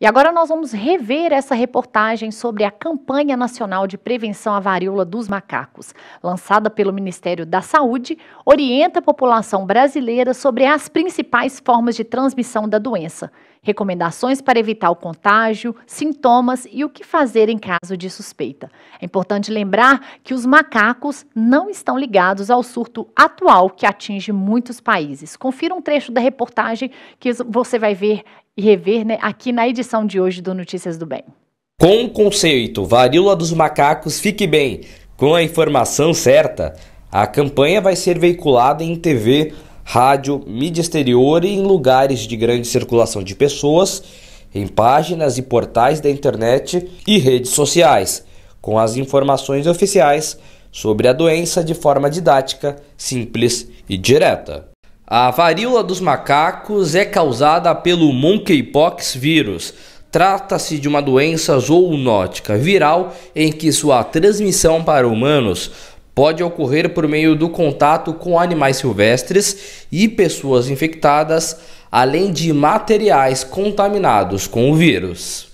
E agora nós vamos rever essa reportagem sobre a Campanha Nacional de Prevenção à Varíola dos Macacos, lançada pelo Ministério da Saúde, orienta a população brasileira sobre as principais formas de transmissão da doença, recomendações para evitar o contágio, sintomas e o que fazer em caso de suspeita. É importante lembrar que os macacos não estão ligados ao surto atual que atinge muitos países. Confira um trecho da reportagem que você vai ver e rever né, aqui na edição de hoje do Notícias do Bem. Com o conceito Varíola dos Macacos Fique Bem, com a informação certa, a campanha vai ser veiculada em TV, rádio, mídia exterior e em lugares de grande circulação de pessoas, em páginas e portais da internet e redes sociais, com as informações oficiais sobre a doença de forma didática, simples e direta. A varíola dos macacos é causada pelo monkeypox vírus. Trata-se de uma doença zoonótica viral em que sua transmissão para humanos pode ocorrer por meio do contato com animais silvestres e pessoas infectadas, além de materiais contaminados com o vírus.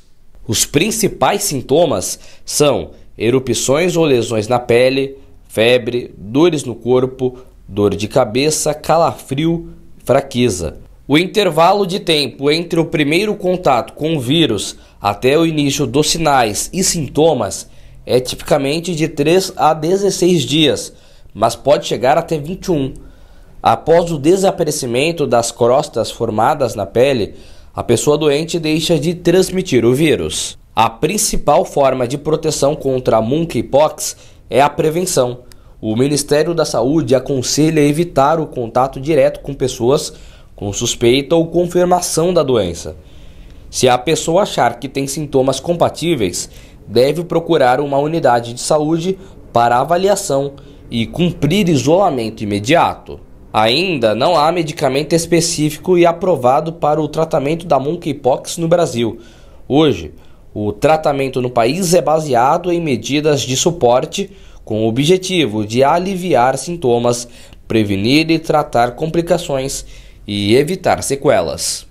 Os principais sintomas são erupções ou lesões na pele, febre, dores no corpo, dor de cabeça, calafrio, fraqueza. O intervalo de tempo entre o primeiro contato com o vírus até o início dos sinais e sintomas é tipicamente de 3 a 16 dias, mas pode chegar até 21. Após o desaparecimento das crostas formadas na pele, a pessoa doente deixa de transmitir o vírus. A principal forma de proteção contra a monkeypox é a prevenção. O Ministério da Saúde aconselha evitar o contato direto com pessoas com suspeita ou confirmação da doença. Se a pessoa achar que tem sintomas compatíveis, deve procurar uma unidade de saúde para avaliação e cumprir isolamento imediato. Ainda não há medicamento específico e aprovado para o tratamento da monkeypox no Brasil. Hoje, o tratamento no país é baseado em medidas de suporte com o objetivo de aliviar sintomas, prevenir e tratar complicações e evitar sequelas.